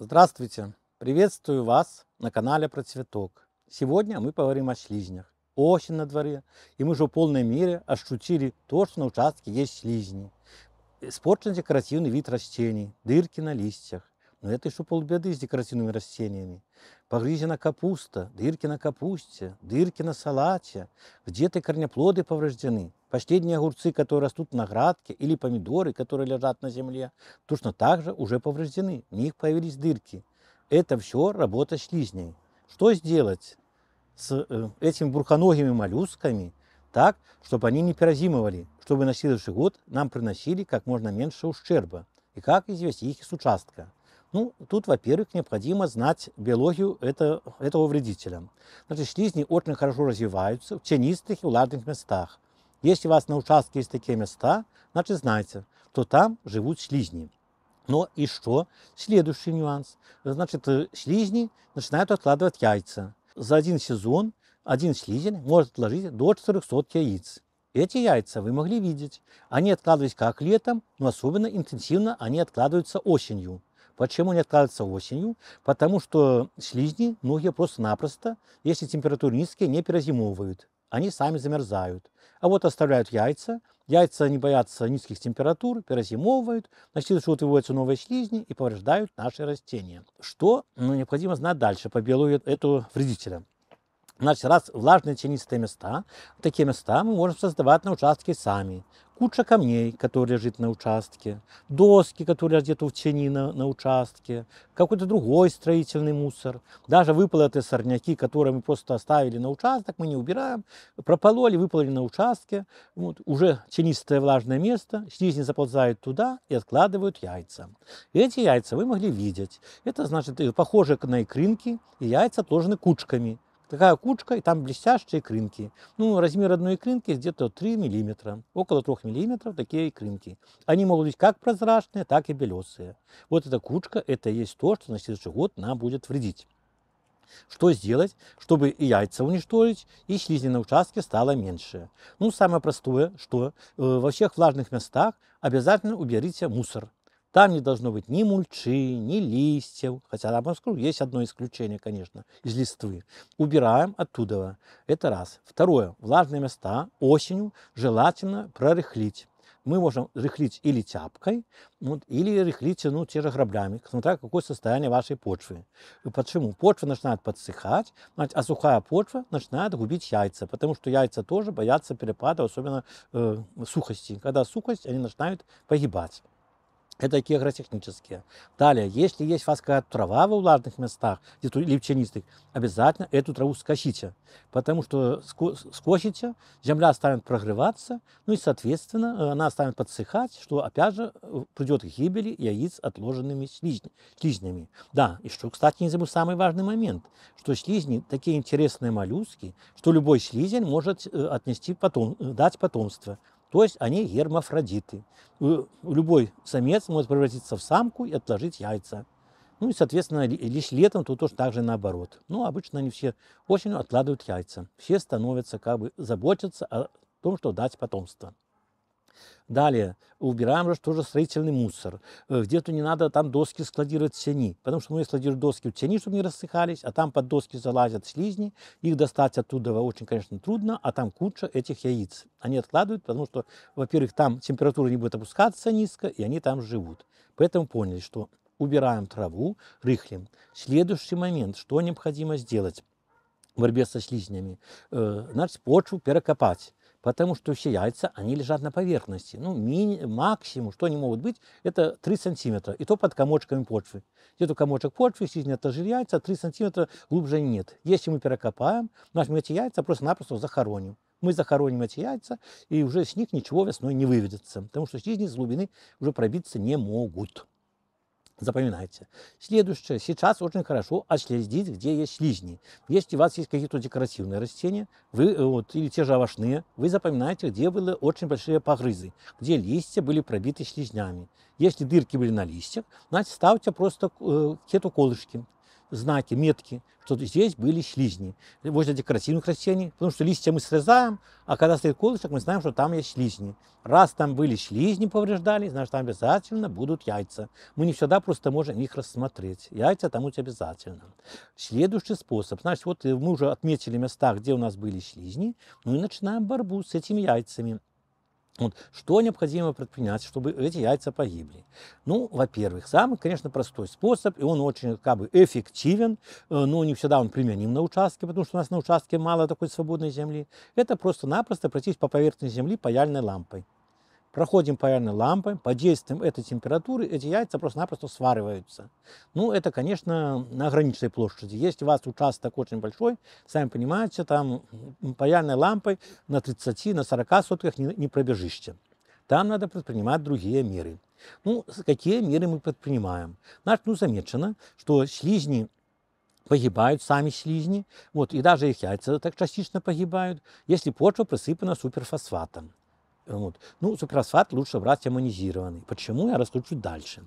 Здравствуйте! Приветствую вас на канале про цветок. Сегодня мы поговорим о слизнях. Осень на дворе, и мы же в полной мере ощутили то, что на участке есть слизни. Испорчен декоративный вид растений, дырки на листьях. Но это еще полбеды с декоративными растениями. Погрызена капуста, дырки на капусте, дырки на салате, где-то корнеплоды повреждены. Последние огурцы, которые растут на градке, или помидоры, которые лежат на земле, точно так же уже повреждены, в них появились дырки. Это все работа слизней. Что сделать с э, этими бурхоногими моллюсками так, чтобы они не перезимовали, чтобы на следующий год нам приносили как можно меньше ущерба? И как извести их из участка? Ну, тут, во-первых, необходимо знать биологию это, этого вредителя. Значит, слизни очень хорошо развиваются в тенистых и влажных местах. Если у вас на участке есть такие места, значит знаете, то там живут слизни. Но и что? Следующий нюанс. Значит, э, слизни начинают откладывать яйца. За один сезон один слизень может отложить до 400 яиц. Эти яйца вы могли видеть. Они откладываются как летом, но особенно интенсивно они откладываются осенью. Почему они откладываются осенью? Потому что слизни многие просто-напросто, если температуры низкие, не перезимовывают они сами замерзают. А вот оставляют яйца, яйца не боятся низких температур, перезимовывают, на следующий год выводятся новые слизни и повреждают наши растения. Что ну, необходимо знать дальше по белую эту вредителя? Значит, раз влажные тенистые места, такие места мы можем создавать на участке сами куча камней, которые лежит на участке, доски, которые где-то в тени на, на участке, какой-то другой строительный мусор, даже выполоты сорняки, которые мы просто оставили на участок, мы не убираем, пропололи, выпали на участке, вот, уже тенистое влажное место, слизни заползают туда и откладывают яйца. эти яйца вы могли видеть. Это значит, э, похоже на икринки, и яйца тоже кучками. Такая кучка, и там блестящие кринки. Ну, размер одной икринки где-то 3 миллиметра, около 3 миллиметров такие икринки. Они могут быть как прозрачные, так и белесые. Вот эта кучка, это есть то, что на следующий год нам будет вредить. Что сделать, чтобы и яйца уничтожить, и слизи на участке стало меньше? Ну, самое простое, что э, во всех влажных местах обязательно уберите мусор. Там не должно быть ни мульчи, ни листьев, хотя на Москву есть одно исключение, конечно, из листвы. Убираем оттуда. Это раз. Второе. Влажные места осенью желательно прорыхлить. Мы можем рыхлить или тяпкой, вот, ну, или рыхлить ну, те же граблями, смотря какое состояние вашей почвы. Почему? Почва начинает подсыхать, а сухая почва начинает губить яйца, потому что яйца тоже боятся перепада, особенно э, сухости. Когда сухость, они начинают погибать. Это такие агротехнические. Далее, если есть у вас какая-то трава в влажных местах, где-то лепчанистых, обязательно эту траву скосите. Потому что скосите, земля станет прогреваться, ну и, соответственно, э, она станет подсыхать, что, опять же, э, придет к гибели яиц, отложенными слизнями. Да, и что, кстати, не забыл самый важный момент, что слизни такие интересные моллюски, что любой слизень может э, отнести потом, дать потомство. То есть они гермафродиты. Э, любой самец может превратиться в самку и отложить яйца. Ну и, соответственно, лишь летом тут тоже так же наоборот. Ну, обычно они все осенью откладывают яйца. Все становятся, как бы, заботятся о том, что дать потомство. Далее, убираем же тоже строительный мусор. Э, где-то не надо там доски складировать в тени, потому что мы складируем доски в тени, чтобы не рассыхались, а там под доски залазят слизни, их достать оттуда очень, конечно, трудно, а там куча этих яиц. Они откладывают, потому что, во-первых, там температура не будет опускаться низко, и они там живут. Поэтому поняли, что убираем траву, рыхлим. Следующий момент, что необходимо сделать в борьбе со слизнями, э, значит, почву перекопать потому что все яйца, они лежат на поверхности. Ну, мини, максимум, что они могут быть, это 3 сантиметра, и то под комочками почвы. Где-то комочек почвы, естественно, это же яйца, 3 сантиметра глубже нет. Если мы перекопаем, значит, мы эти яйца просто-напросто захороним. Мы захороним эти яйца, и уже с них ничего весной не выведется, потому что с них с глубины уже пробиться не могут. Запоминайте. Следующее. Сейчас очень хорошо отследить, где есть слизни. Если у вас есть какие-то декоративные растения, вы, э, вот, или те же овощные, вы запоминаете, где были очень большие погрызы, где листья были пробиты слизнями. Если дырки были на листьях, значит, ставьте просто э, какие-то колышки, знаки, метки, что здесь были слизни. Возле декоративных растений, потому что листья мы срезаем, а когда стоит колышек, мы знаем, что там есть слизни. Раз там были слизни повреждали, значит, там обязательно будут яйца. Мы не всегда просто можем их рассмотреть. Яйца там у тебя обязательно. Следующий способ. Значит, вот мы уже отметили места, где у нас были слизни, ну и начинаем борьбу с этими яйцами. Вот, что необходимо предпринять, чтобы эти яйца погибли? Ну, во-первых, самый, конечно, простой способ, и он очень как бы эффективен, э, но не всегда он применим на участке, потому что у нас на участке мало такой свободной земли. Это просто-напросто пройтись по поверхности земли паяльной лампой проходим паяльной лампой, под действием этой температуры эти яйца просто-напросто свариваются. Ну, это, конечно, на ограниченной площади. Если у вас участок очень большой, сами понимаете, там паяльной лампой на 30, на 40 сотках не, не пробежище. Там надо предпринимать другие меры. Ну, какие меры мы предпринимаем? Значит, ну, замечено, что слизни погибают сами слизни, вот, и даже их яйца так частично погибают, если почва присыпана суперфосфатом. Вот. Ну, суперфосфат лучше брать аммонизированный. Почему? Я расскажу дальше.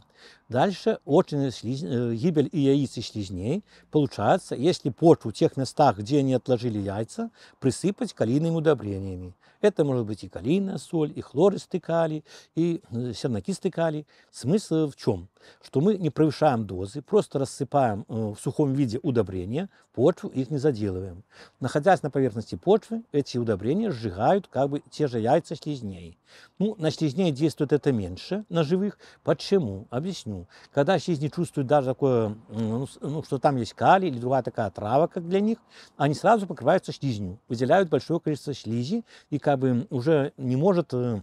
Дальше очень слиз... Э, гибель и яиц и слизней получается, если почву в тех местах, где они отложили яйца, присыпать калийными удобрениями. Это может быть и калийная соль, и хлористый калий, и э, сернокистый калий. Смысл в чем? Что мы не превышаем дозы, просто рассыпаем э, в сухом виде удобрения, почву их не заделываем. Находясь на поверхности почвы, эти удобрения сжигают как бы те же яйца слизней слизней. Ну, на слизней действует это меньше, на живых. Почему? Объясню. Когда слизни чувствуют даже такое, ну, ну, что там есть калий или другая такая трава, как для них, они сразу покрываются слизнью, выделяют большое количество слизи, и как бы уже не может э,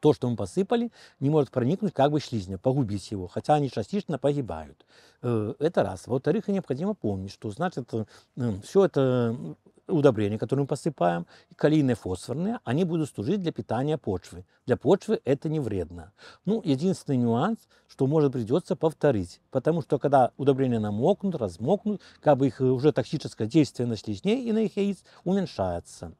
то, что мы посыпали, не может проникнуть как бы слизня, погубить его, хотя они частично погибают. Э, это раз. Во-вторых, необходимо помнить, что значит э, все это удобрения, которые мы посыпаем, калийные, фосфорные, они будут служить для питания почвы. Для почвы это не вредно. Ну, единственный нюанс, что, может, придется повторить. Потому что, когда удобрения намокнут, размокнут, как бы их уже токсическое действие на слизней и на их яиц уменьшается.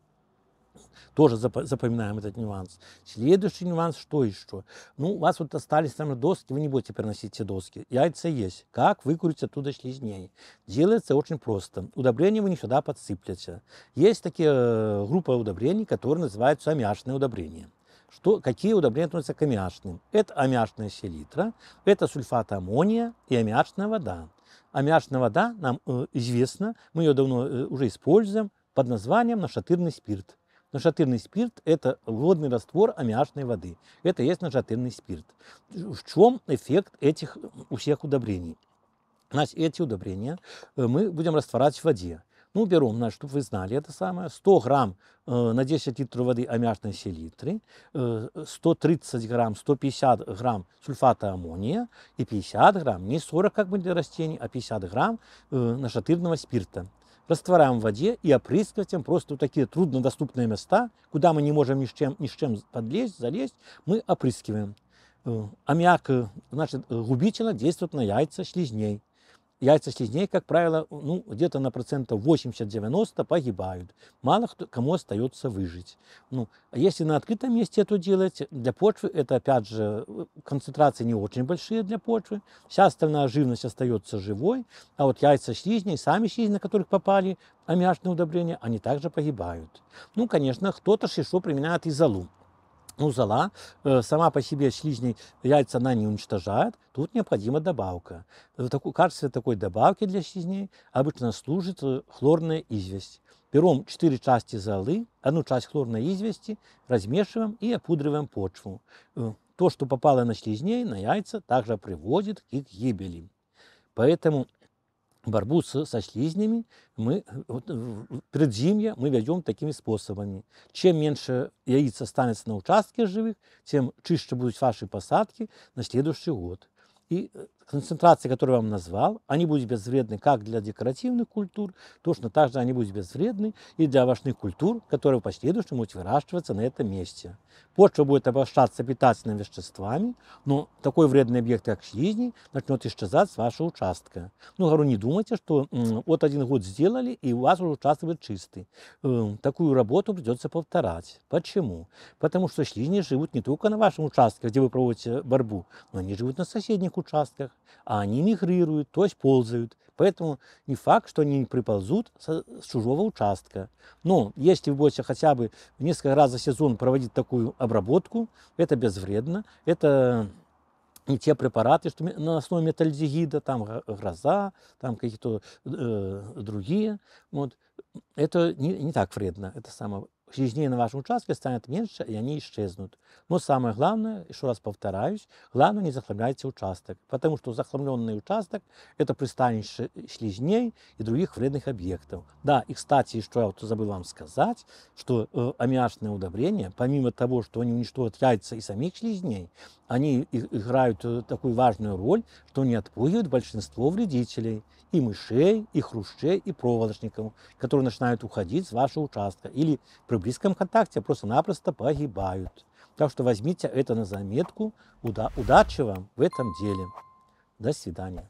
Тоже запоминаем этот нюанс. Следующий нюанс, что еще? Ну, у вас вот остались там доски, вы не будете переносить все доски. Яйца есть. Как выкурить оттуда слизней? Делается очень просто. Удобрения вы не сюда подсыплете. Есть такие э, группы удобрений, которые называются аммиачные удобрения что, какие удобрения относятся к аммиачным. Это аммиачная селитра, это сульфат аммония и аммиачная вода. Аммиачная вода нам э, известна, мы ее давно э, уже используем под названием нашатырный спирт. Нашатырный спирт – это водный раствор аммиачной воды. Это есть нашатырный спирт. В чем эффект этих у всех удобрений? Значит, эти удобрения э, мы будем растворять в воде. Ну, берем, значит, чтобы вы знали это самое, 100 грамм э, на 10 литров воды аммиачной селитры, э, 130 грамм, 150 грамм сульфата аммония и 50 грамм, не 40, как бы для растений, а 50 грамм э, нашатырного спирта растворяем в воде и опрыскиваем просто вот такие труднодоступные места, куда мы не можем ни с чем, ни с чем подлезть, залезть, мы опрыскиваем. Э, аммиак, э, значит, э, губительно действует на яйца слизней. Яйца слизней, как правило, ну, где-то на процентов 80-90 погибают. Мало кто, кому остается выжить. Ну, а если на открытом месте это делать, для почвы это, опять же, э, концентрации не очень большие для почвы. Вся остальная живность остается живой, а вот яйца слизней, сами слизни, на которых попали аммиачные удобрения, они также погибают. Ну, конечно, кто-то шишо применяет изолум. Ну, зала э, сама по себе слизней яйца она не уничтожает, тут необходима добавка. В качестве такой добавки для слизней обычно служит э, хлорная известь. Берем 4 части золы, одну часть хлорной извести, размешиваем и опудриваем почву. Э, то, что попало на слизней, на яйца, также приводит и к гибели. Поэтому борьбу с, со слизнями мы э, вот, э, предзимья мы ведем такими способами. Чем меньше яиц останется на участке живых, тем чище будут ваши посадки на следующий год. И э, концентрации, которые я вам назвал, они будут безвредны как для декоративных культур, точно так же они будут безвредны и для овощных культур, которые в последующем будут выращиваться на этом месте. Почва будет обращаться питательными веществами, но такой вредный объект, как слизни, начнет исчезать с вашего участка. Ну, говорю, не думайте, что вот один год сделали, и у вас уже участок будет чистый. Эм, такую работу придется повторять. Почему? Потому что слизни живут не только на вашем участке, где вы проводите борьбу, но они живут на соседних участках а они мигрируют, то есть ползают. Поэтому не факт, что они не приползут с чужого участка. Но если вы будете хотя бы в несколько раз за сезон проводить такую обработку, это безвредно, это не те препараты, что на основе метальдегида, там гроза, там какие-то э, другие. Вот. Это не, не так вредно, это самое жизней на вашем участке станет меньше, и они исчезнут. Но самое главное, еще раз повторяюсь, главное не захламляйте участок, потому что захламленный участок – это пристанище слизней и других вредных объектов. Да, и, кстати, что я вот забыл вам сказать, что э, аммиачные удобрения, помимо того, что они уничтожают яйца и самих слизней, они играют э, такую важную роль, что они отпугивают большинство вредителей – и мышей, и хрущей, и проволочников, которые начинают уходить с вашего участка или близком контакте, а просто-напросто погибают. Так что возьмите это на заметку. Уда удачи вам в этом деле. До свидания.